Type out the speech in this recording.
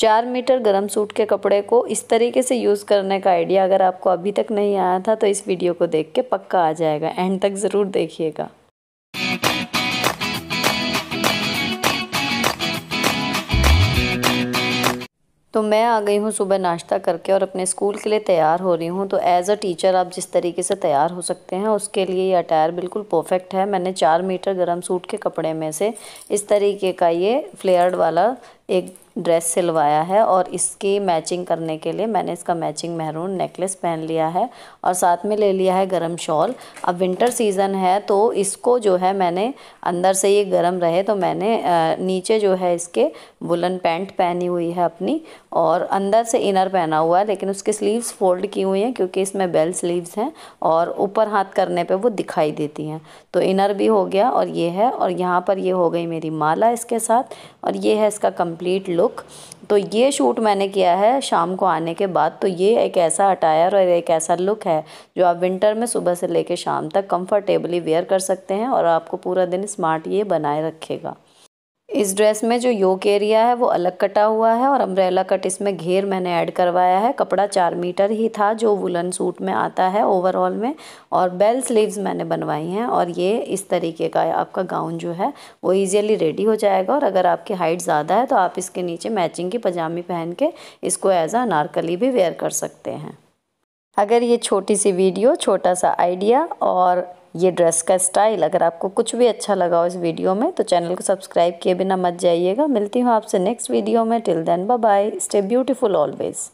चार मीटर गर्म सूट के कपड़े को इस तरीके से यूज़ करने का आइडिया अगर आपको अभी तक नहीं आया था तो इस वीडियो को देख के पक्का आ जाएगा एंड तक ज़रूर देखिएगा तो मैं आ गई हूँ सुबह नाश्ता करके और अपने स्कूल के लिए तैयार हो रही हूँ तो एज़ अ टीचर आप जिस तरीके से तैयार हो सकते हैं उसके लिए ये अटायर बिल्कुल परफेक्ट है मैंने चार मीटर गर्म सूट के कपड़े में से इस तरीके का ये फ्लेयर्ड वाला एक ड्रेस सिलवाया है और इसकी मैचिंग करने के लिए मैंने इसका मैचिंग मेहरून नेकलेस पहन लिया है और साथ में ले लिया है गरम शॉल अब विंटर सीज़न है तो इसको जो है मैंने अंदर से ये गरम रहे तो मैंने नीचे जो है इसके वुलन पैंट पहनी हुई है अपनी और अंदर से इनर पहना हुआ है लेकिन उसके स्लीव्स फोल्ड की हुई हैं क्योंकि इसमें बेल स्लीव्स हैं और ऊपर हाथ करने पर वो दिखाई देती हैं तो इनर भी हो गया और ये है और यहाँ पर ये हो गई मेरी माला इसके साथ और ये है इसका कम कंप्लीट लुक तो ये शूट मैंने किया है शाम को आने के बाद तो ये एक ऐसा अटायर और एक ऐसा लुक है जो आप विंटर में सुबह से लेकर शाम तक कंफर्टेबली वेयर कर सकते हैं और आपको पूरा दिन स्मार्ट ये बनाए रखेगा इस ड्रेस में जो योक एरिया है वो अलग कटा हुआ है और अम्ब्रेला कट इसमें घेर मैंने ऐड करवाया है कपड़ा चार मीटर ही था जो वुलन सूट में आता है ओवरऑल में और बेल स्लीव्स मैंने बनवाई हैं और ये इस तरीके का आपका गाउन जो है वो इजीली रेडी हो जाएगा और अगर आपकी हाइट ज़्यादा है तो आप इसके नीचे मैचिंग की पजामी पहन के इसको एज आ नारकली भी वेयर कर सकते हैं अगर ये छोटी सी वीडियो छोटा सा आइडिया और ये ड्रेस का स्टाइल अगर आपको कुछ भी अच्छा लगा हो इस वीडियो में तो चैनल को सब्सक्राइब किए बिना मत जाइएगा मिलती हूँ आपसे नेक्स्ट वीडियो में till then bye stay beautiful always